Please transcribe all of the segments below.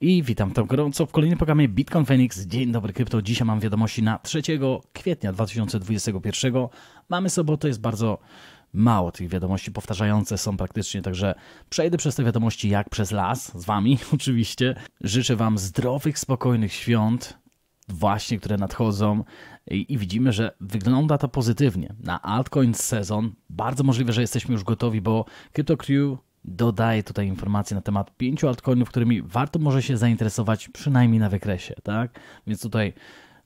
I witam tą gorąco w kolejnym programie Bitcoin Phoenix. Dzień dobry krypto. Dzisiaj mam wiadomości na 3 kwietnia 2021. Mamy sobotę, jest bardzo mało tych wiadomości, powtarzające są praktycznie, także przejdę przez te wiadomości jak przez las, z Wami oczywiście. Życzę Wam zdrowych, spokojnych świąt, właśnie, które nadchodzą i, widzimy, że wygląda to pozytywnie. Na altcoin sezon bardzo możliwe, że jesteśmy już gotowi, bo Crypto Crew dodaję tutaj informacje na temat pięciu altcoinów, którymi warto może się zainteresować przynajmniej na wykresie, tak? Więc tutaj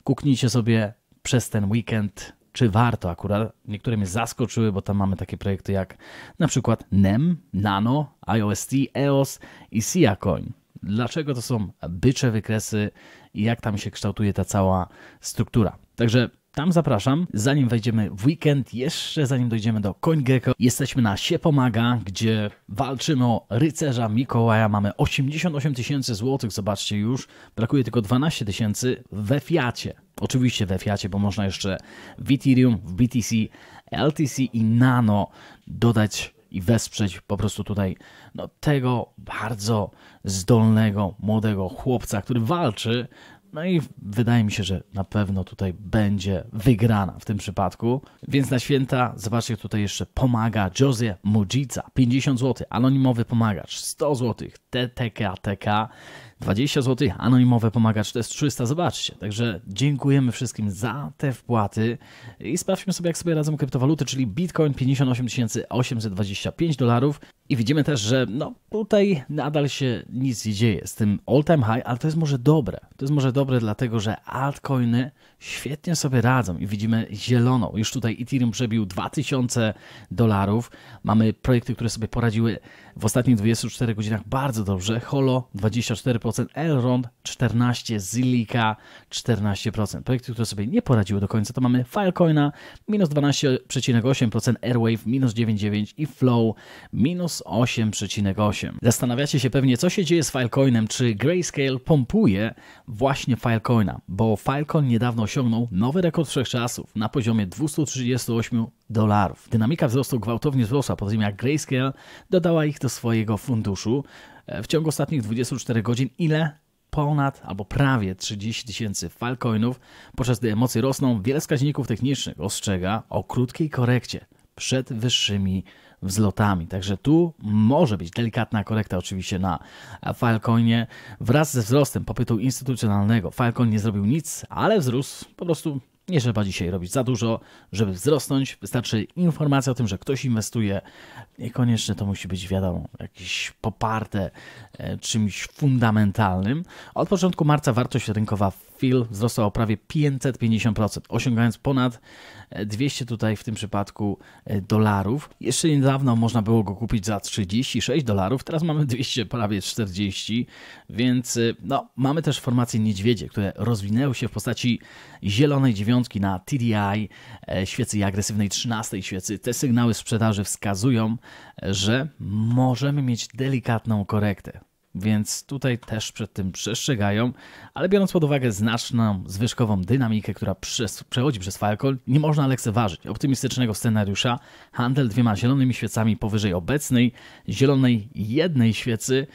kuknijcie sobie przez ten weekend, czy warto akurat. Niektóre mnie zaskoczyły, bo tam mamy takie projekty jak na przykład NEM, Nano, IOST, EOS i e SiaCoin. Dlaczego to są bycze wykresy i jak tam się kształtuje ta cała struktura? Także tam zapraszam. Zanim wejdziemy w weekend, jeszcze zanim dojdziemy do CoinGecko, jesteśmy na Sie Pomaga, gdzie walczymy o rycerza Mikołaja. Mamy 88 tysięcy złotych, zobaczcie już. Brakuje tylko 12 tysięcy we Fiacie. Oczywiście we Fiacie, bo można jeszcze w Ethereum, w BTC, LTC i Nano dodać i wesprzeć po prostu tutaj no, tego bardzo zdolnego, młodego chłopca, który walczy no i wydaje mi się, że na pewno tutaj będzie wygrana w tym przypadku. Więc na święta, zobaczcie, tutaj jeszcze pomaga Jose Mujica, 50 zł, anonimowy pomagacz, 100 zł, TTK, TK, 20 zł, anonimowy pomagacz, to jest 300, zobaczcie. Także dziękujemy wszystkim za te wpłaty i sprawdźmy sobie, jak sobie radzą kryptowaluty, czyli Bitcoin 58 825 dolarów, i widzimy też, że no, tutaj nadal się nic nie dzieje z tym all time high, ale to jest może dobre. To jest może dobre dlatego, że altcoiny świetnie sobie radzą i widzimy zieloną. Już tutaj Ethereum przebił 2000 dolarów. Mamy projekty, które sobie poradziły w ostatnich 24 godzinach bardzo dobrze. Holo 24%, Elrond 14%, Zilliqa 14%. Projekty, które sobie nie poradziły do końca to mamy Filecoina minus 12,8%, Airwave minus 9,9% i Flow minus 8,8. Zastanawiacie się pewnie, co się dzieje z Filecoinem, czy Grayscale pompuje właśnie Filecoina, bo Filecoin niedawno osiągnął nowy rekord wszechczasów na poziomie 238 dolarów. Dynamika wzrostu gwałtownie wzrosła po tym, jak Grayscale dodała ich do swojego funduszu. E, w ciągu ostatnich 24 godzin ile ponad albo prawie 30 tysięcy Filecoinów. podczas gdy emocje rosną, wiele wskaźników technicznych ostrzega o krótkiej korekcie przed wyższymi wzlotami. Także tu może być delikatna korekta oczywiście na Falconie. Wraz ze wzrostem popytu instytucjonalnego Falcon nie zrobił nic, ale wzrósł po prostu nie trzeba dzisiaj robić za dużo, żeby wzrosnąć. Wystarczy informacja o tym, że ktoś inwestuje. Niekoniecznie to musi być, wiadomo, jakieś poparte e, czymś fundamentalnym. Od początku marca wartość rynkowa FIL wzrosła o prawie 550%, osiągając ponad 200 tutaj w tym przypadku e, dolarów. Jeszcze niedawno można było go kupić za 36 dolarów, teraz mamy 200, prawie 40, więc e, no, mamy też formacje niedźwiedzie, które rozwinęły się w postaci zielonej dziewiątki na TDI, e, świecy i agresywnej 13 świecy. Te sygnały sprzedaży wskazują, że możemy mieć delikatną korektę więc tutaj też przed tym przestrzegają, ale biorąc pod uwagę znaczną zwyżkową dynamikę, która przez, przechodzi przez Falcon, nie można lekceważyć optymistycznego scenariusza. Handel dwiema zielonymi świecami powyżej obecnej zielonej jednej świecy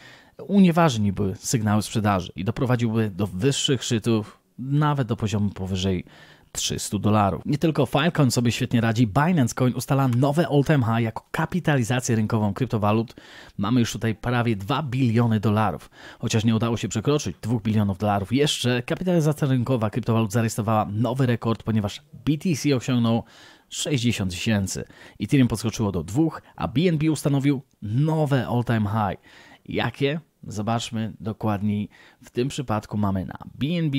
unieważniłby sygnały sprzedaży i doprowadziłby do wyższych szczytów, nawet do poziomu powyżej 300 dolarów. Nie tylko Filecoin sobie świetnie radzi, Binance Coin ustala nowe all-time high jako kapitalizację rynkową kryptowalut. Mamy już tutaj prawie 2 biliony dolarów. Chociaż nie udało się przekroczyć 2 bilionów dolarów jeszcze, kapitalizacja rynkowa kryptowalut zarejestrowała nowy rekord, ponieważ BTC osiągnął 60 tysięcy. Ethereum podskoczyło do 2, a BNB ustanowił nowe all-time high. Jakie? Zobaczmy dokładniej. W tym przypadku mamy na BNB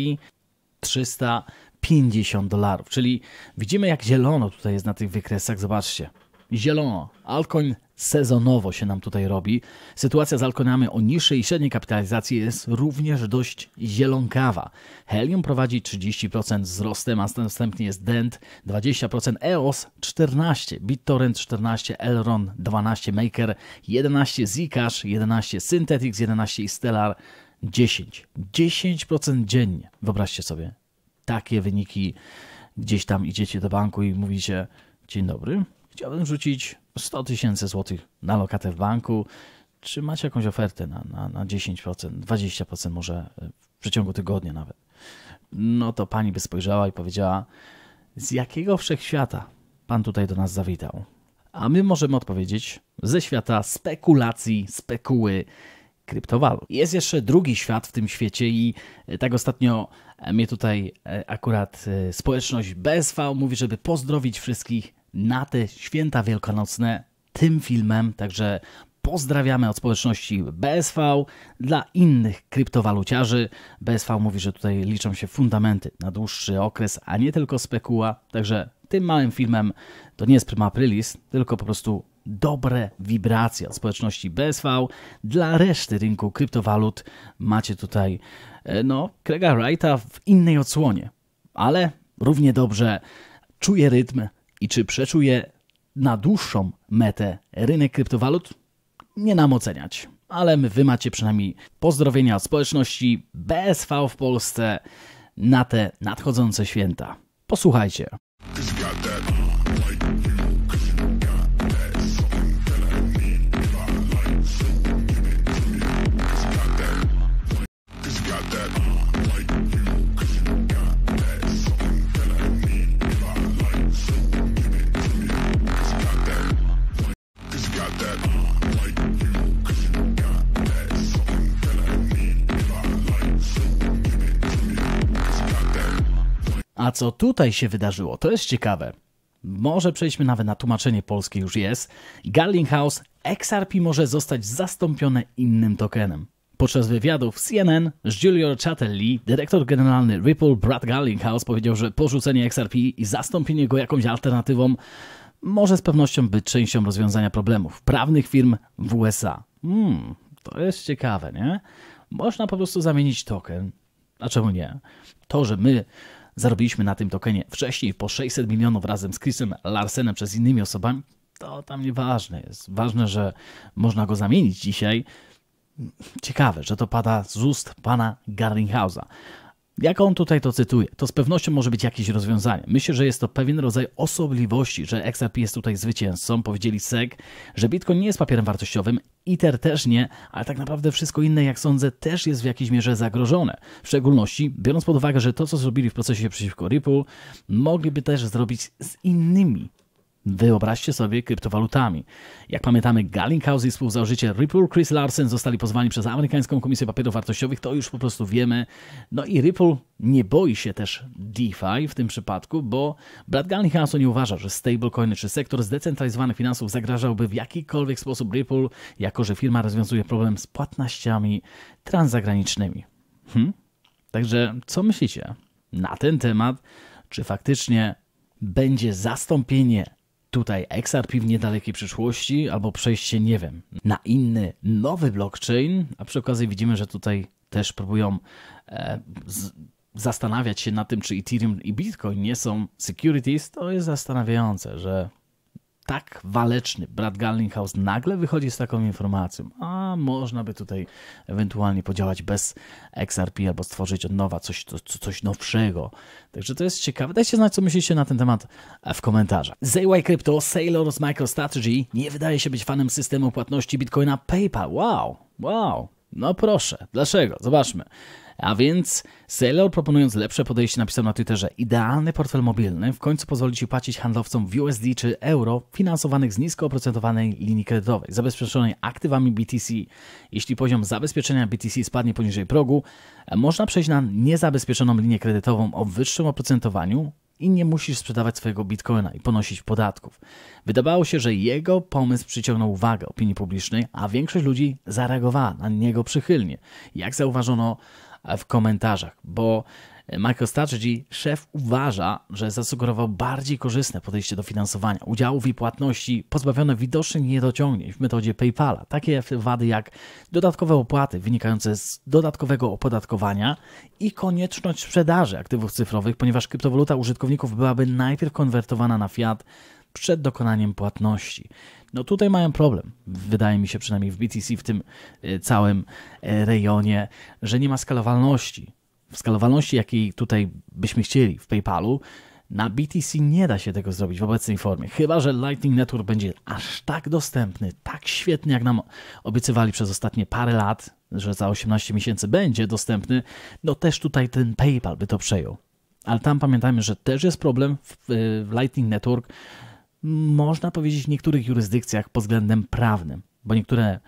300 50 dolarów. Czyli widzimy jak zielono tutaj jest na tych wykresach, zobaczcie. Zielono, altcoin sezonowo się nam tutaj robi. Sytuacja z altcoinami o niższej i średniej kapitalizacji jest również dość zielonkawa. Helium prowadzi 30% wzrostem, a następnie jest Dent 20%, EOS 14%, BitTorrent 14%, Elron 12%, Maker 11%, Zcash 11%, Synthetix 11% i Stellar 10. 10% dziennie, wyobraźcie sobie takie wyniki, gdzieś tam idziecie do banku i mówicie: Dzień dobry, chciałbym rzucić 100 tysięcy złotych na lokatę w banku. Czy macie jakąś ofertę na, na, na 10%, 20% może e, w przeciągu tygodnia nawet? No to pani by spojrzała i powiedziała: Z jakiego wszechświata pan tutaj do nas zawitał? A my możemy odpowiedzieć: ze świata spekulacji, spekuły, kryptowalut. Jest jeszcze drugi świat w tym świecie i e, tak ostatnio mnie tutaj e, akurat e, społeczność BSV mówi, żeby pozdrowić wszystkich na te święta wielkanocne tym filmem, także pozdrawiamy od społeczności BSV. Dla innych kryptowaluciarzy BSV mówi, że tutaj liczą się fundamenty na dłuższy okres, a nie tylko spekuła, także tym małym filmem to nie jest Prima prylis tylko po prostu dobre wibracje od społeczności BSV. Dla reszty rynku kryptowalut macie tutaj e, no, Craiga Wrighta w innej odsłonie, ale równie dobrze czuje rytm i czy przeczuje na dłuższą metę rynek kryptowalut? Nie nam oceniać, ale wy macie przynajmniej pozdrowienia od społeczności BSV w Polsce na te nadchodzące święta. Posłuchajcie. Cause you got that co tutaj się wydarzyło, to jest ciekawe. Może przejdźmy nawet na tłumaczenie polskie, już jest. Garlinghouse XRP może zostać zastąpione innym tokenem. Podczas wywiadów CNN z Julio Chatelli, dyrektor generalny Ripple Brad Garlinghouse powiedział, że porzucenie XRP i zastąpienie go jakąś alternatywą może z pewnością być częścią rozwiązania problemów prawnych firm w USA. Hmm, to jest ciekawe, nie? Można po prostu zamienić token. A czemu nie? To, że my zarobiliśmy na tym tokenie wcześniej po 600 milionów razem z Chrisem Larsenem przez innymi osobami, to tam nieważne jest. Ważne, że można go zamienić dzisiaj. Ciekawe, że to pada z ust pana Garlinghausa. Jak on tutaj to cytuje, to z pewnością może być jakieś rozwiązanie. Myślę, że jest to pewien rodzaj osobliwości, że XRP jest tutaj zwycięzcą. Powiedzieli SEC, że Bitcoin nie jest papierem wartościowym, ITER też nie, ale tak naprawdę wszystko inne, jak sądzę, też jest w jakiejś mierze zagrożone. W szczególności biorąc pod uwagę, że to, co zrobili w procesie przeciwko Ripple, mogliby też zrobić z innymi Wyobraźcie sobie kryptowalutami. Jak pamiętamy, Gallinghouse i współzałożyciel Ripple Chris Larsen zostali pozwani przez amerykańską komisję papierów wartościowych, to już po prostu wiemy. No i Ripple nie boi się też DeFi w tym przypadku, bo Brad Gallinghouse nie uważa, że stablecoiny czy sektor zdecentralizowanych finansów zagrażałby w jakikolwiek sposób Ripple, jako że firma rozwiązuje problem z płatnościami transzagranicznymi. Hm? Także co myślicie na ten temat? Czy faktycznie będzie zastąpienie tutaj XRP w niedalekiej przyszłości albo przejście, nie wiem, na inny, nowy blockchain, a przy okazji widzimy, że tutaj też próbują e, z, zastanawiać się nad tym, czy Ethereum i Bitcoin nie są securities, to jest zastanawiające, że tak waleczny brat Gallinghouse nagle wychodzi z taką informacją, a można by tutaj ewentualnie podziałać bez XRP albo stworzyć od nowa coś, coś nowszego. Także to jest ciekawe. Dajcie znać, co myślicie na ten temat w komentarzach. ZY Crypto, Sailor z MicroStrategy nie wydaje się być fanem systemu płatności Bitcoina PayPal. Wow, wow. No proszę, dlaczego? Zobaczmy. A więc Sailor, proponując lepsze podejście, napisał na Twitterze: Idealny portfel mobilny w końcu pozwoli Ci płacić handlowcom w USD czy euro finansowanych z nisko oprocentowanej linii kredytowej, zabezpieczonej aktywami BTC. Jeśli poziom zabezpieczenia BTC spadnie poniżej progu, można przejść na niezabezpieczoną linię kredytową o wyższym oprocentowaniu i nie musisz sprzedawać swojego bitcoina i ponosić podatków. Wydawało się, że jego pomysł przyciągnął uwagę opinii publicznej, a większość ludzi zareagowała na niego przychylnie. Jak zauważono w komentarzach, bo MicroStrategy szef uważa, że zasugerował bardziej korzystne podejście do finansowania udziałów i płatności pozbawione widocznych niedociągnięć w metodzie PayPala. Takie wady jak dodatkowe opłaty wynikające z dodatkowego opodatkowania i konieczność sprzedaży aktywów cyfrowych, ponieważ kryptowaluta użytkowników byłaby najpierw konwertowana na fiat przed dokonaniem płatności. No tutaj mają problem, wydaje mi się przynajmniej w BTC, w tym e, całym e, rejonie, że nie ma skalowalności. W skalowalności, jakiej tutaj byśmy chcieli w PayPalu, na BTC nie da się tego zrobić w obecnej formie, chyba że Lightning Network będzie aż tak dostępny, tak świetny, jak nam obiecywali przez ostatnie parę lat, że za 18 miesięcy będzie dostępny, no też tutaj ten PayPal by to przejął. Ale tam pamiętajmy, że też jest problem w e, Lightning Network można powiedzieć, w niektórych jurysdykcjach pod względem prawnym, bo niektóre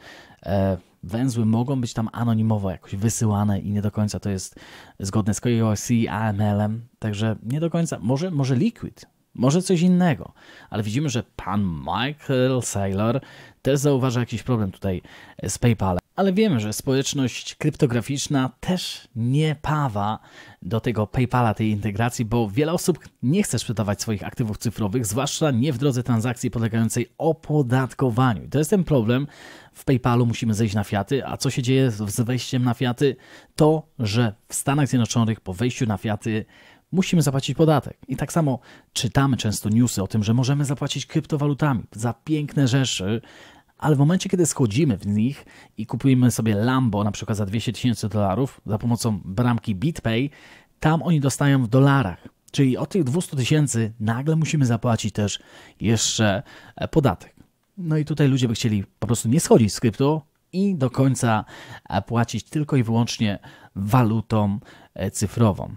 e, węzły mogą być tam anonimowo jakoś wysyłane i nie do końca to jest zgodne z KYC, AML-em, także nie do końca, może, może Liquid, może coś innego. Ale widzimy, że pan Michael Saylor też zauważa jakiś problem tutaj e, z PayPalem. Ale wiemy, że społeczność kryptograficzna też nie pawa do tego PayPala, tej integracji, bo wiele osób nie chce sprzedawać swoich aktywów cyfrowych, zwłaszcza nie w drodze transakcji podlegającej opodatkowaniu. I to jest ten problem. W PayPalu musimy zejść na fiaty, a co się dzieje z wejściem na fiaty? To, że w Stanach Zjednoczonych po wejściu na fiaty musimy zapłacić podatek. I tak samo czytamy często newsy o tym, że możemy zapłacić kryptowalutami za piękne rzeczy, ale w momencie, kiedy schodzimy w nich i kupujemy sobie Lambo na przykład za 200 tysięcy dolarów za pomocą bramki BitPay, tam oni dostają w dolarach. Czyli od tych 200 tysięcy nagle musimy zapłacić też jeszcze e, podatek. No i tutaj ludzie by chcieli po prostu nie schodzić z krypto i do końca e, płacić tylko i wyłącznie walutą e, cyfrową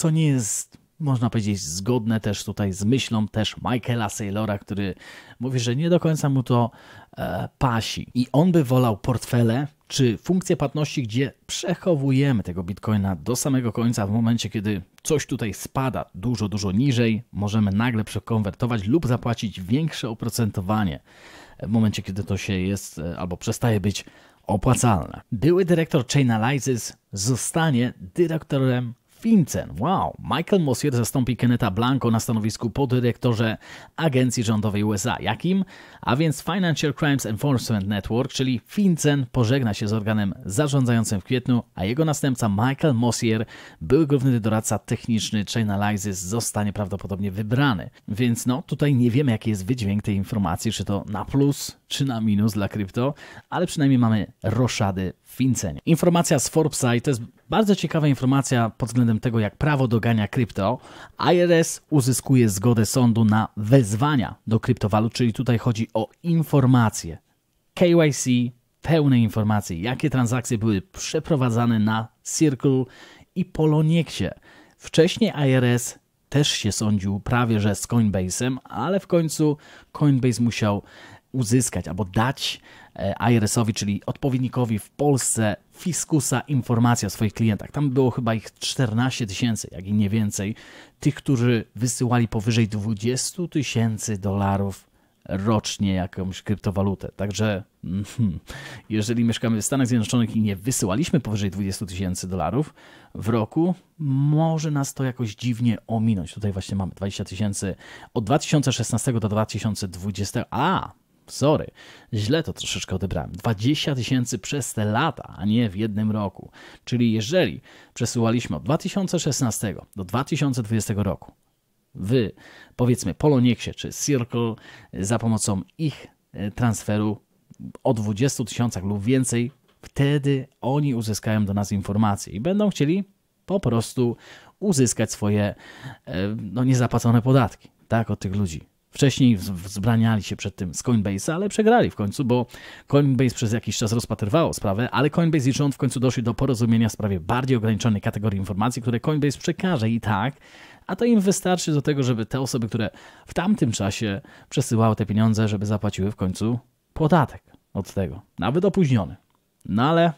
co nie jest, można powiedzieć, zgodne też tutaj z myślą też Michaela Saylora, który mówi, że nie do końca mu to e, pasi. I on by wolał portfele czy funkcję płatności, gdzie przechowujemy tego bitcoina do samego końca w momencie, kiedy coś tutaj spada dużo, dużo niżej, możemy nagle przekonwertować lub zapłacić większe oprocentowanie w momencie, kiedy to się jest e, albo przestaje być opłacalne. Były dyrektor Chainalysis zostanie dyrektorem Fincen. Wow! Michael Mosier zastąpi Keneta Blanco na stanowisku podyrektorze agencji rządowej USA. Jakim? A więc Financial Crimes Enforcement Network, czyli Fincen, pożegna się z organem zarządzającym w kwietniu, a jego następca Michael Mosier, były główny doradca techniczny Chainalysis, zostanie prawdopodobnie wybrany. Więc no, tutaj nie wiemy jaki jest wydźwięk tej informacji, czy to na plus, czy na minus dla krypto, ale przynajmniej mamy roszady w Fincen. Informacja z Forbesa i to jest bardzo ciekawa informacja pod względem tego, jak prawo dogania krypto. IRS uzyskuje zgodę sądu na wezwania do kryptowalut, czyli tutaj chodzi o informacje. KYC, pełne informacje, jakie transakcje były przeprowadzane na Circle i Poloniexie. Wcześniej IRS też się sądził prawie że z Coinbase'em, ale w końcu Coinbase musiał uzyskać albo dać e, IRS-owi, czyli odpowiednikowi w Polsce fiskusa informacji o swoich klientach. Tam było chyba ich 14 tysięcy, jak i nie więcej, tych, którzy wysyłali powyżej 20 tysięcy dolarów rocznie jakąś kryptowalutę. Także mhm, jeżeli mieszkamy w Stanach Zjednoczonych i nie wysyłaliśmy powyżej 20 tysięcy dolarów w roku, może nas to jakoś dziwnie ominąć. Tutaj właśnie mamy 20 tysięcy od 2016 do 2020. A, Sorry, źle to troszeczkę odebrałem. 20 tysięcy przez te lata, a nie w jednym roku. Czyli jeżeli przesyłaliśmy od 2016 do 2020 roku w powiedzmy Polonieksie czy Circle za pomocą ich e, transferu o 20 tysiącach lub więcej, wtedy oni uzyskają do nas informacje i będą chcieli po prostu uzyskać swoje e, no, niezapłacone podatki tak, od tych ludzi. Wcześniej wzbraniali się przed tym z Coinbase'a, ale przegrali w końcu, bo Coinbase przez jakiś czas rozpatrywało sprawę, ale Coinbase i rząd w końcu doszli do porozumienia w sprawie bardziej ograniczonej kategorii informacji, które Coinbase przekaże i tak, a to im wystarczy do tego, żeby te osoby, które w tamtym czasie przesyłały te pieniądze, żeby zapłaciły w końcu podatek od tego, nawet opóźniony. No ale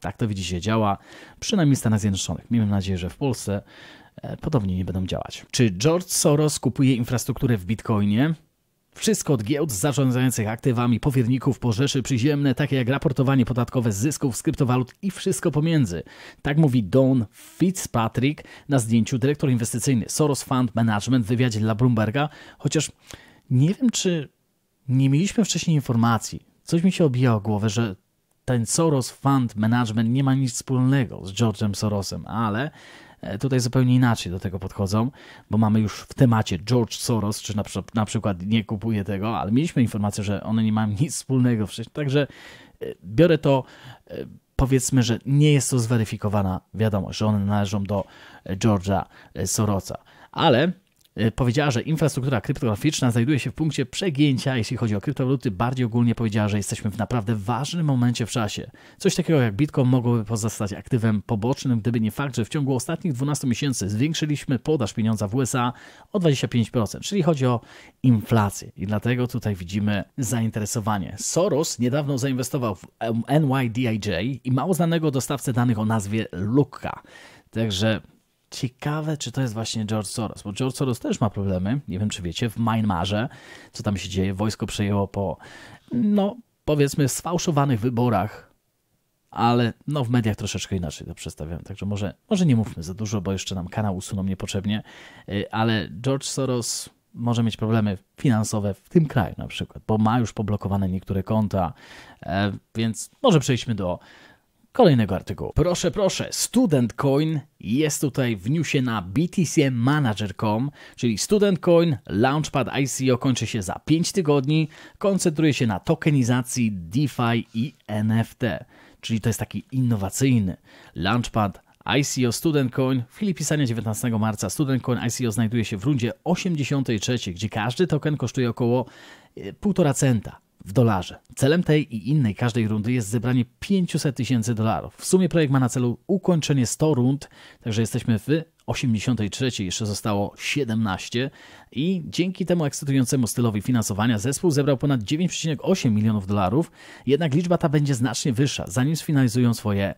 tak to widzicie, działa przynajmniej w Stanach Zjednoczonych. Miejmy nadzieję, że w Polsce E, podobnie nie będą działać. Czy George Soros kupuje infrastrukturę w Bitcoinie? Wszystko od giełd zarządzających aktywami, powierników po rzeczy przyziemne, takie jak raportowanie podatkowe zysków z kryptowalut i wszystko pomiędzy. Tak mówi Don Fitzpatrick na zdjęciu dyrektor inwestycyjny Soros Fund Management w wywiadzie dla Bloomberga, chociaż nie wiem, czy nie mieliśmy wcześniej informacji. Coś mi się obijało głowę, że ten Soros Fund Management nie ma nic wspólnego z George'em Sorosem, ale E, tutaj zupełnie inaczej do tego podchodzą, bo mamy już w temacie George Soros, czy na, na przykład nie kupuje tego, ale mieliśmy informację, że one nie mają nic wspólnego wcześniej, także e, biorę to e, powiedzmy, że nie jest to zweryfikowana wiadomość, że one należą do George'a Sorosa. Ale Y, powiedziała, że infrastruktura kryptograficzna znajduje się w punkcie przegięcia, jeśli chodzi o kryptowaluty. Bardziej ogólnie powiedziała, że jesteśmy w naprawdę ważnym momencie w czasie. Coś takiego jak Bitcoin mogłoby pozostać aktywem pobocznym, gdyby nie fakt, że w ciągu ostatnich 12 miesięcy zwiększyliśmy podaż pieniądza w USA o 25%, czyli chodzi o inflację. I dlatego tutaj widzimy zainteresowanie. Soros niedawno zainwestował w NYDIJ i mało znanego dostawcę danych o nazwie Luka. Także Ciekawe, czy to jest właśnie George Soros, bo George Soros też ma problemy. Nie wiem, czy wiecie, w Myanmarze, co tam się dzieje, wojsko przejęło po, no powiedzmy, sfałszowanych wyborach, ale no w mediach troszeczkę inaczej to przedstawiam, także może, może nie mówmy za dużo, bo jeszcze nam kanał usuną niepotrzebnie, y, ale George Soros może mieć problemy finansowe w tym kraju na przykład, bo ma już poblokowane niektóre konta, e, więc może przejdźmy do kolejnego artykułu. Proszę, proszę, Student Coin jest tutaj w newsie na btcmanager.com, czyli Student Coin Launchpad ICO kończy się za 5 tygodni, koncentruje się na tokenizacji DeFi i NFT, czyli to jest taki innowacyjny Launchpad ICO Student Coin. W chwili pisania 19 marca Student Coin ICO znajduje się w rundzie 83, gdzie każdy token kosztuje około 1,5 e, centa w dolarze. Celem tej i innej każdej rundy jest zebranie 500 tysięcy dolarów. W sumie projekt ma na celu ukończenie 100 rund, także jesteśmy w 83 jeszcze zostało 17 i dzięki temu ekscytującemu stylowi finansowania zespół zebrał ponad 9,8 milionów dolarów, jednak liczba ta będzie znacznie wyższa, zanim sfinalizują swoje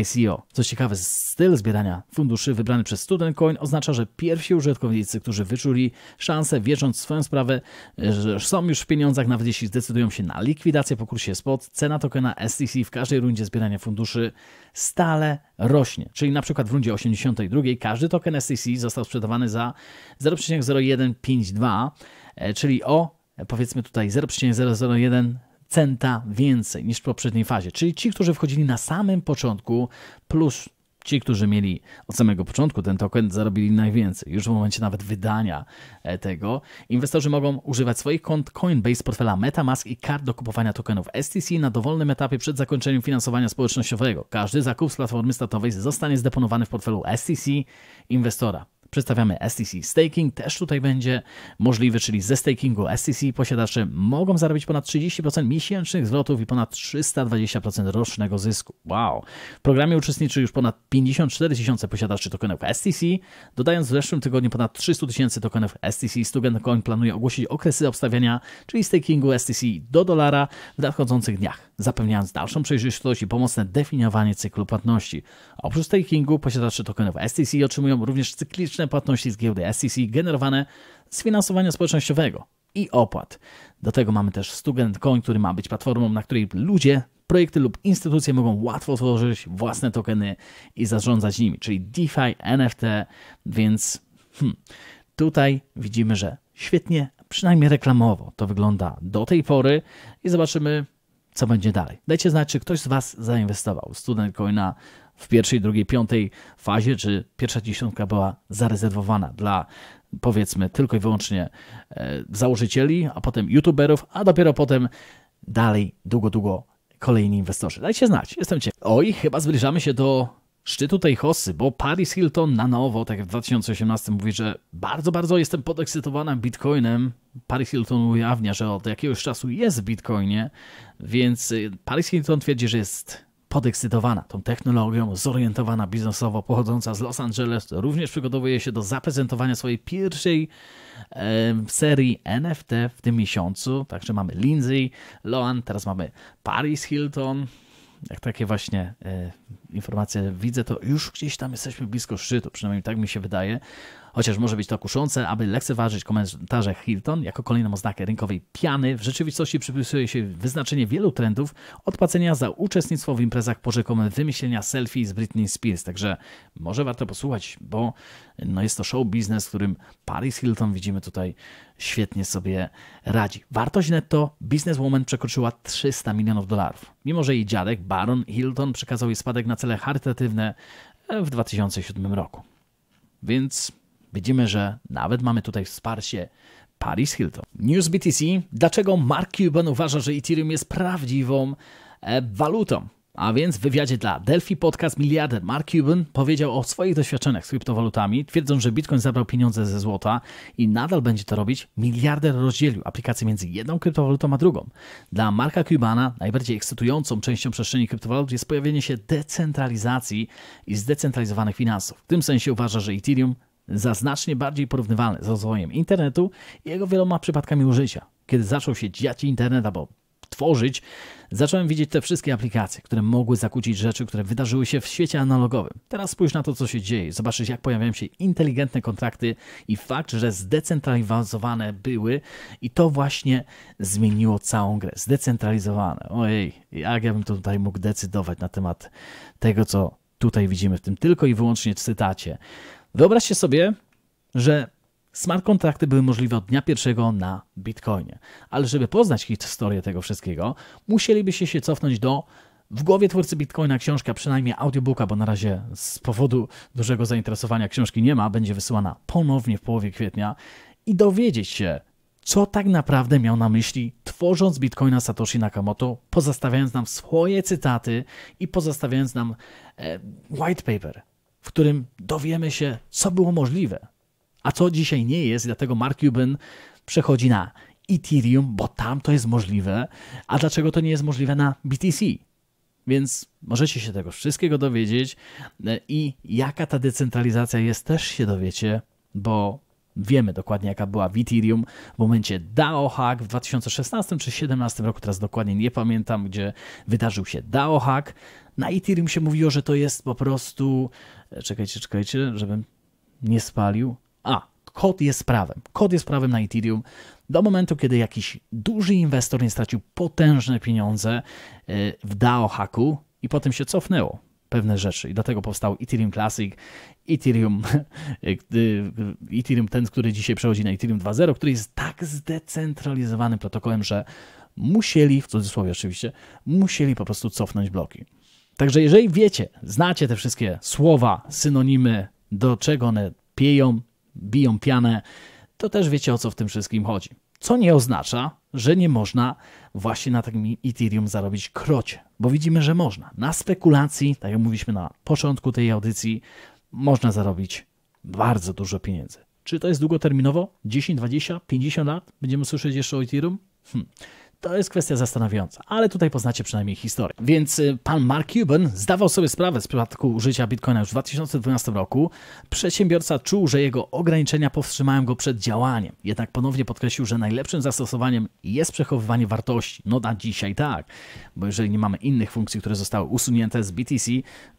ICO. Co ciekawe, styl zbierania funduszy wybrany przez Coin oznacza, że pierwsi użytkownicy, którzy wyczuli szansę, wierząc w swoją sprawę, że są już w pieniądzach, nawet jeśli zdecydują się na likwidację po kursie spot, cena tokena STC w każdej rundzie zbierania funduszy stale rośnie. Czyli na przykład w rundzie 82 każdy token SEC został sprzedawany za 0,0152, e, czyli o powiedzmy tutaj 0,001 centa więcej niż w poprzedniej fazie. Czyli ci, którzy wchodzili na samym początku plus Ci, którzy mieli od samego początku ten token, zarobili najwięcej. Już w momencie nawet wydania e, tego. Inwestorzy mogą używać swoich kont Coinbase, portfela MetaMask i kart do kupowania tokenów STC na dowolnym etapie przed zakończeniem finansowania społecznościowego. Każdy zakup z platformy statowej zostanie zdeponowany w portfelu STC inwestora. Przedstawiamy STC Staking, też tutaj będzie możliwy, czyli ze stakingu STC posiadacze mogą zarobić ponad 30% miesięcznych zwrotów i ponad 320% rocznego zysku. Wow! W programie uczestniczy już ponad 54 tysiące posiadaczy tokenów STC, dodając w zeszłym tygodniu ponad 300 tysięcy tokenów STC. Student Coin planuje ogłosić okresy obstawiania, czyli stakingu STC do dolara w nadchodzących dniach zapewniając dalszą przejrzystość i pomocne definiowanie cyklu płatności. Oprócz stakingu posiadacze tokenów STC otrzymują również cykliczne płatności z giełdy STC generowane z finansowania społecznościowego i opłat. Do tego mamy też StugenCoin, który ma być platformą, na której ludzie, projekty lub instytucje mogą łatwo tworzyć własne tokeny i zarządzać nimi, czyli DeFi, NFT, więc hmm, tutaj widzimy, że świetnie, przynajmniej reklamowo to wygląda do tej pory i zobaczymy, co będzie dalej. Dajcie znać, czy ktoś z Was zainwestował w student coina w pierwszej, drugiej, piątej fazie, czy pierwsza dziesiątka była zarezerwowana dla powiedzmy tylko i wyłącznie e, założycieli, a potem youtuberów, a dopiero potem dalej długo, długo kolejni inwestorzy. Dajcie znać, jestem ciekaw. Oj, chyba zbliżamy się do szczytu tej hossy, bo Paris Hilton na nowo, tak jak w 2018 mówi, że bardzo, bardzo jestem podekscytowana Bitcoinem. Paris Hilton ujawnia, że od jakiegoś czasu jest w Bitcoinie, więc y, Paris Hilton twierdzi, że jest podekscytowana tą technologią, zorientowana biznesowo, pochodząca z Los Angeles, również przygotowuje się do zaprezentowania swojej pierwszej e, serii NFT w tym miesiącu. Także mamy Lindsay Lohan, teraz mamy Paris Hilton, jak takie właśnie e, informacje widzę, to już gdzieś tam jesteśmy blisko szczytu, przynajmniej tak mi się wydaje, Chociaż może być to kuszące, aby lekceważyć komentarze Hilton jako kolejną oznakę rynkowej piany, w rzeczywistości przypisuje się wyznaczenie wielu trendów od płacenia za uczestnictwo w imprezach po rzekome wymyślenia selfie z Britney Spears. Także może warto posłuchać, bo no jest to show biznes, w którym Paris Hilton widzimy tutaj świetnie sobie radzi. Wartość netto bizneswoman przekroczyła 300 milionów dolarów. Mimo, że jej dziadek, Baron Hilton, przekazał jej spadek na cele charytatywne w 2007 roku. Więc Widzimy, że nawet mamy tutaj wsparcie Paris Hilton. News BTC. Dlaczego Mark Cuban uważa, że Ethereum jest prawdziwą e, walutą? A więc w wywiadzie dla Delphi Podcast miliarder Mark Cuban powiedział o swoich doświadczeniach z kryptowalutami, twierdząc, że Bitcoin zabrał pieniądze ze złota i nadal będzie to robić. Miliarder rozdzielił aplikację między jedną kryptowalutą a drugą. Dla Marka Cubana najbardziej ekscytującą częścią przestrzeni kryptowalut jest pojawienie się decentralizacji i zdecentralizowanych finansów. W tym sensie uważa, że Ethereum za znacznie bardziej porównywalne z rozwojem internetu i jego wieloma przypadkami użycia. Kiedy zaczął się dziać internet albo tworzyć, zacząłem widzieć te wszystkie aplikacje, które mogły zakłócić rzeczy, które wydarzyły się w świecie analogowym. Teraz spójrz na to, co się dzieje. Zobaczysz, jak pojawiają się inteligentne kontrakty i fakt, że zdecentralizowane były i to właśnie zmieniło całą grę. Zdecentralizowane. Ojej, jak ja bym tutaj mógł decydować na temat tego, co tutaj widzimy w tym tylko i wyłącznie cytacie. Wyobraźcie sobie, że smart kontrakty były możliwe od dnia pierwszego na Bitcoinie. Ale żeby poznać historię tego wszystkiego, musielibyście się cofnąć do w głowie twórcy Bitcoina książka, przynajmniej audiobooka, bo na razie z powodu dużego zainteresowania książki nie ma, będzie wysyłana ponownie w połowie kwietnia i dowiedzieć się, co tak naprawdę miał na myśli, tworząc Bitcoina Satoshi Nakamoto, pozostawiając nam swoje cytaty i pozostawiając nam e, white paper, w którym dowiemy się, co było możliwe, a co dzisiaj nie jest, dlatego Mark Cuban przechodzi na Ethereum, bo tam to jest możliwe, a dlaczego to nie jest możliwe na BTC? Więc możecie się tego wszystkiego dowiedzieć e, i jaka ta decentralizacja jest, też się dowiecie, bo wiemy dokładnie jaka była w Ethereum w momencie DAO hack w 2016 czy 2017 roku, teraz dokładnie nie pamiętam, gdzie wydarzył się DAO hack. Na Ethereum się mówiło, że to jest po prostu... E, czekajcie, czekajcie, żebym nie spalił. A, kod jest prawem. Kod jest prawem na Ethereum do momentu, kiedy jakiś duży inwestor nie stracił potężne pieniądze e, w DAO hacku i potem się cofnęło pewne rzeczy i dlatego powstał Ethereum Classic Ethereum, y, Ethereum ten, który dzisiaj przechodzi na Ethereum 2.0, który jest tak zdecentralizowanym protokołem, że musieli, w cudzysłowie oczywiście, musieli po prostu cofnąć bloki. Także jeżeli wiecie, znacie te wszystkie słowa, synonimy, do czego one pieją, biją pianę, to też wiecie o co w tym wszystkim chodzi. Co nie oznacza, że nie można właśnie na takim Ethereum zarobić krocie, bo widzimy, że można. Na spekulacji, tak jak mówiliśmy na początku tej audycji, można zarobić bardzo dużo pieniędzy. Czy to jest długoterminowo? 10, 20, 50 lat? Będziemy słyszeć jeszcze o Ethereum? Hm. To jest kwestia zastanawiająca, ale tutaj poznacie przynajmniej historię. Więc y, pan Mark Cuban zdawał sobie sprawę z przypadku użycia bitcoina już w 2012 roku. Przedsiębiorca czuł, że jego ograniczenia powstrzymają go przed działaniem. Jednak ponownie podkreślił, że najlepszym zastosowaniem jest przechowywanie wartości. No na dzisiaj tak, bo jeżeli nie mamy innych funkcji, które zostały usunięte z BTC,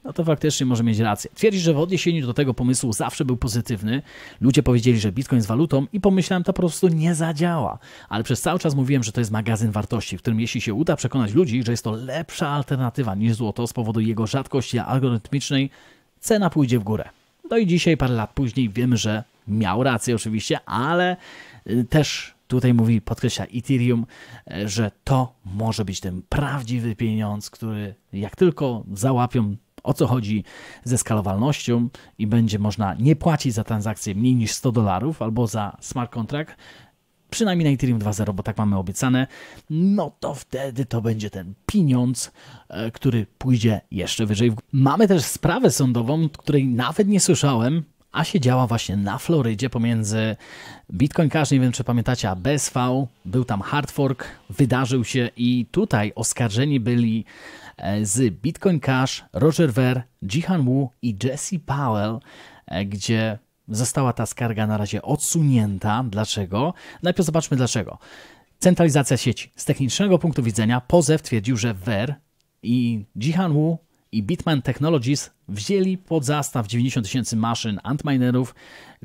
no to faktycznie może mieć rację. Twierdzi, że w odniesieniu do tego pomysłu zawsze był pozytywny. Ludzie powiedzieli, że bitcoin jest walutą i pomyślałem, to po prostu nie zadziała. Ale przez cały czas mówiłem, że to jest magazyn magazyn wartości, w którym jeśli się uda przekonać ludzi, że jest to lepsza alternatywa niż złoto z powodu jego rzadkości algorytmicznej, cena pójdzie w górę. No i dzisiaj, parę lat później, wiemy, że miał rację oczywiście, ale y, też tutaj mówi, podkreśla Ethereum, e, że to może być ten prawdziwy pieniądz, który jak tylko załapią o co chodzi ze skalowalnością i będzie można nie płacić za transakcję mniej niż 100 dolarów albo za smart contract, przynajmniej na Ethereum 2.0, bo tak mamy obiecane, no to wtedy to będzie ten pieniądz, e, który pójdzie jeszcze wyżej. Mamy też sprawę sądową, której nawet nie słyszałem, a się działa właśnie na Florydzie pomiędzy Bitcoin Cash, nie wiem czy pamiętacie, a BSV, był tam hard fork, wydarzył się i tutaj oskarżeni byli e, z Bitcoin Cash, Roger Ver, Jihan Wu i Jesse Powell, e, gdzie została ta skarga na razie odsunięta. Dlaczego? Najpierw zobaczmy dlaczego. Centralizacja sieci. Z technicznego punktu widzenia POZEW twierdził, że WER i Jihan Wu i Bitman Technologies wzięli pod zastaw 90 tysięcy maszyn Antminerów,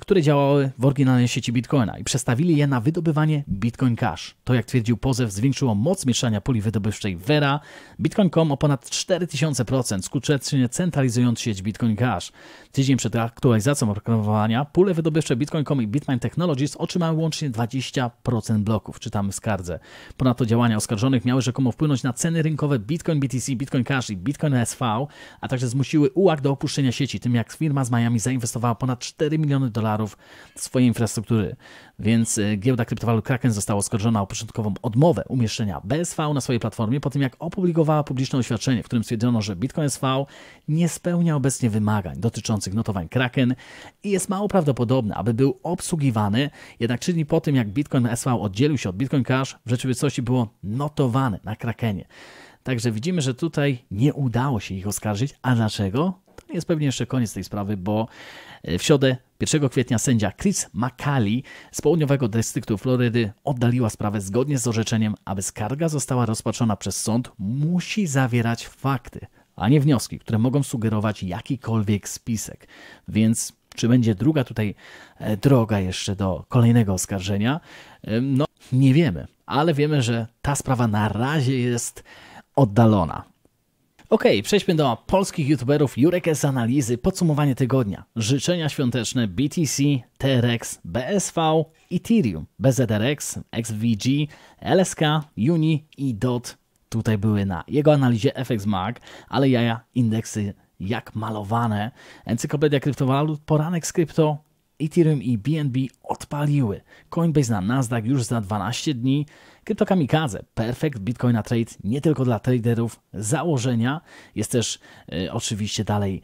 które działały w oryginalnej sieci Bitcoina i przestawili je na wydobywanie Bitcoin Cash. To, jak twierdził pozew, zwiększyło moc mieszania puli wydobywczej Vera, Bitcoin.com o ponad 4000%, skutecznie centralizując sieć Bitcoin Cash. Tydzień przed aktualizacją oprogramowania pule wydobywcze Bitcoin.com i Bitmine Technologies otrzymały łącznie 20% bloków, czytamy w skardze. Ponadto działania oskarżonych miały rzekomo wpłynąć na ceny rynkowe Bitcoin BTC, Bitcoin Cash i Bitcoin SV, a także zmusiły ułatwienie do opuszczenia sieci, tym jak firma z Miami zainwestowała ponad 4 miliony dolarów w swojej infrastruktury, więc y, giełda kryptowalut Kraken została oskarżona o początkową odmowę umieszczenia BSV na swojej platformie, po tym jak opublikowała publiczne oświadczenie, w którym stwierdzono, że Bitcoin SV nie spełnia obecnie wymagań dotyczących notowań Kraken i jest mało prawdopodobne, aby był obsługiwany, jednak trzy dni po tym jak Bitcoin SV oddzielił się od Bitcoin Cash, w rzeczywistości było notowane na Krakenie. Także widzimy, że tutaj nie udało się ich oskarżyć. A dlaczego? jest pewnie jeszcze koniec tej sprawy, bo e, w środę 1 kwietnia sędzia Chris McCallie z południowego dystryktu Florydy oddaliła sprawę zgodnie z orzeczeniem, aby skarga została rozpatrzona przez sąd, musi zawierać fakty, a nie wnioski, które mogą sugerować jakikolwiek spisek. Więc czy będzie druga tutaj e, droga jeszcze do kolejnego oskarżenia? No, nie wiemy, ale wiemy, że ta sprawa na razie jest oddalona. OK, przejdźmy do polskich youtuberów Jurek z analizy, podsumowanie tygodnia, życzenia świąteczne BTC, TRX, BSV, Ethereum, BZRX, XVG, LSK, Uni i DOT. Tutaj były na jego analizie FXMAG, ale jaja, indeksy jak malowane. Encyklopedia kryptowalut, poranek z krypto, Ethereum i BNB odpaliły. Coinbase na Nasdaq już za 12 dni. Kryptokamikadze, perfekt Bitcoina Trade nie tylko dla traderów założenia, jest też y, oczywiście dalej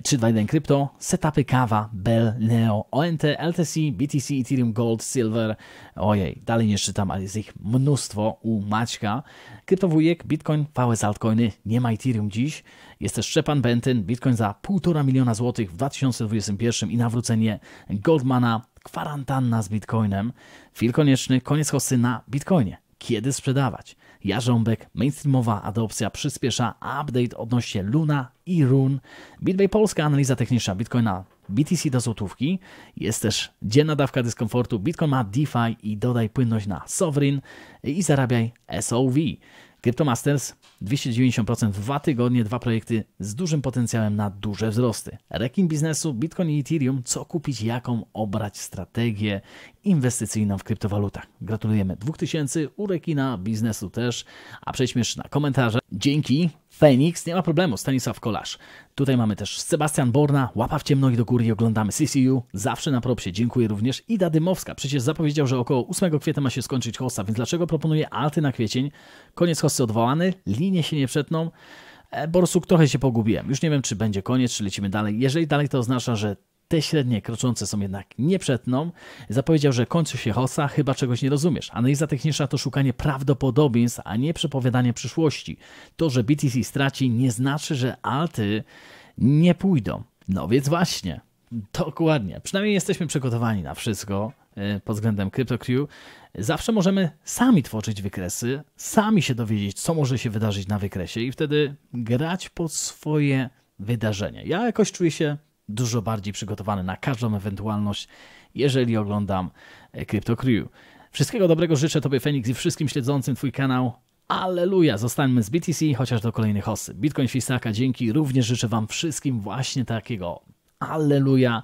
321 Crypto, setupy Kawa, Bell, Neo, ONT, LTC, BTC, Ethereum Gold, Silver. Ojej, dalej nie czytam, ale jest ich mnóstwo u Maćka. Kryptowujek, Bitcoin, VS altcoiny, nie ma Ethereum dziś. Jest też Szczepan benten Bitcoin za 1,5 miliona złotych w 2021 i nawrócenie Goldmana, kwarantanna z Bitcoinem. Fil Konieczny, koniec hosty na Bitcoinie. Kiedy sprzedawać? Jarząbek, mainstreamowa adopcja przyspiesza, update odnośnie Luna i Run, Bitbay Polska, analiza techniczna Bitcoina BTC do złotówki, jest też dzienna dawka dyskomfortu, Bitcoin ma DeFi i dodaj płynność na Sovereign i zarabiaj SOV. Crypto Masters 290% w dwa tygodnie, dwa projekty z dużym potencjałem na duże wzrosty. Rekin biznesu, Bitcoin i Ethereum, co kupić, jaką obrać strategię inwestycyjną w kryptowalutach. Gratulujemy 2000 u Rekina, biznesu też, a przejdźmy na komentarze. Dzięki, Phoenix, nie ma problemu, Stanisław Kolarz. Tutaj mamy też Sebastian Borna, łapa w ciemno i do góry i oglądamy CCU, zawsze na propsie, dziękuję również. Ida Dymowska, przecież zapowiedział, że około 8 kwietnia ma się skończyć hosta, więc dlaczego proponuje alty na kwiecień? Koniec hosty odwołany, linie się nie przetną. E, Borsuk trochę się pogubiłem. Już nie wiem, czy będzie koniec, czy lecimy dalej. Jeżeli dalej, to oznacza, że te średnie kroczące są jednak nieprzetną. Zapowiedział, że kończy się hossa, chyba czegoś nie rozumiesz. Analiza techniczna to szukanie prawdopodobieństw, a nie przepowiadanie przyszłości. To, że BTC straci, nie znaczy, że alty nie pójdą. No więc właśnie. Dokładnie. Przynajmniej jesteśmy przygotowani na wszystko e, pod względem CryptoCrew. Zawsze możemy sami tworzyć wykresy, sami się dowiedzieć, co może się wydarzyć na wykresie i wtedy grać pod swoje wydarzenie. Ja jakoś czuję się dużo bardziej przygotowany na każdą ewentualność, jeżeli oglądam e, Crypto Crew. Wszystkiego dobrego życzę Tobie, Feniks, i wszystkim śledzącym Twój kanał. Aleluja! Zostańmy z BTC, chociaż do kolejnych osób. Bitcoin Fistaka, dzięki. Również życzę Wam wszystkim właśnie takiego Aleluja!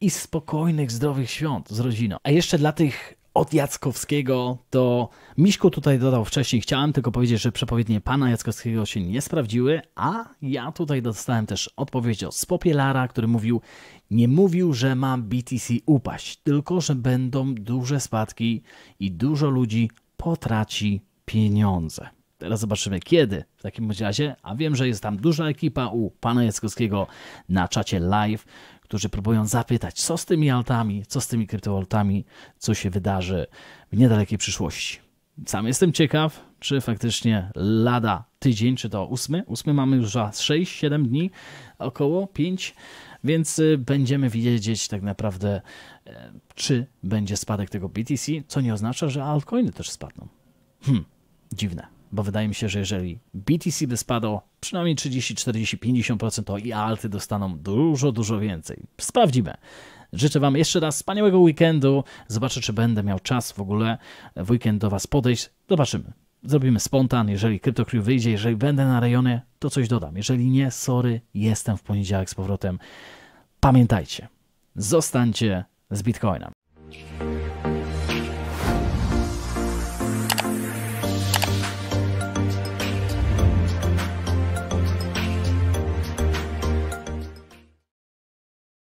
I spokojnych, zdrowych świąt z rodziną. A jeszcze dla tych od Jackowskiego do... Miśku tutaj dodał wcześniej, chciałem tylko powiedzieć, że przepowiednie pana Jackowskiego się nie sprawdziły, a ja tutaj dostałem też odpowiedź od Spopielara, który mówił, nie mówił, że ma BTC upaść, tylko że będą duże spadki i dużo ludzi potraci pieniądze. Teraz zobaczymy kiedy w takim razie, a wiem, że jest tam duża ekipa u pana Jackowskiego na czacie live, którzy próbują zapytać, co z tymi altami, co z tymi kryptowalutami, co się wydarzy w niedalekiej przyszłości. Sam jestem ciekaw, czy faktycznie lada tydzień, czy to ósmy. Ósmy mamy już za 6-7 dni, około 5, więc y, będziemy wiedzieć tak naprawdę, e, czy będzie spadek tego BTC, co nie oznacza, że altcoiny też spadną. Hm, dziwne bo wydaje mi się, że jeżeli BTC by spadło przynajmniej 30, 40, 50%, to i alty dostaną dużo, dużo więcej. Sprawdzimy. Życzę Wam jeszcze raz wspaniałego weekendu. Zobaczę, czy będę miał czas w ogóle w weekend do Was podejść. Zobaczymy. Zrobimy spontan. Jeżeli CryptoCrew wyjdzie, jeżeli będę na rejonie, to coś dodam. Jeżeli nie, sorry, jestem w poniedziałek z powrotem. Pamiętajcie, zostańcie z Bitcoinem.